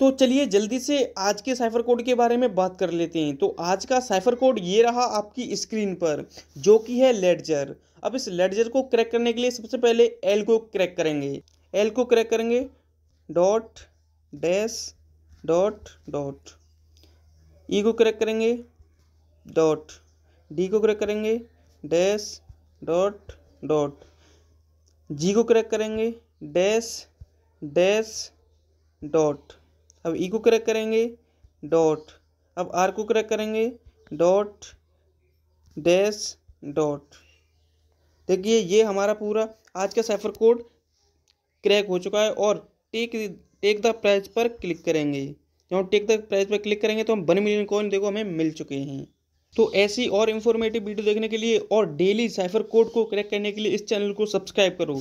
तो चलिए जल्दी से आज के साइफर कोड के बारे में बात कर लेते हैं तो आज का साइफर कोड ये रहा आपकी स्क्रीन पर जो कि है लेडजर अब इस लेडजर को क्रैक करने के लिए सबसे पहले एल को क्रैक करेंगे एल को क्रैक करेंगे dot dash dot dot E को क्रैक करेंगे डॉट डी को क्रैक करेंगे डैश डॉट डॉट जी को क्रैक करेंगे डैश डैश डॉट अब ई e को क्रैक करेंगे डॉट अब आर को क्रैक करेंगे डॉट डैश डॉट देखिए ये हमारा पूरा आज का साइफर कोड क्रैक हो चुका है और टेक टेक द प्राइज पर क्लिक करेंगे जब हम टेक द प्राइज पर क्लिक करेंगे तो हम वन मिलियन कॉइन देखो हमें मिल चुके हैं तो ऐसी और इन्फॉर्मेटिव वीडियो देखने के लिए और डेली साइफर कोड को क्रैक करने के लिए इस चैनल को सब्सक्राइब करो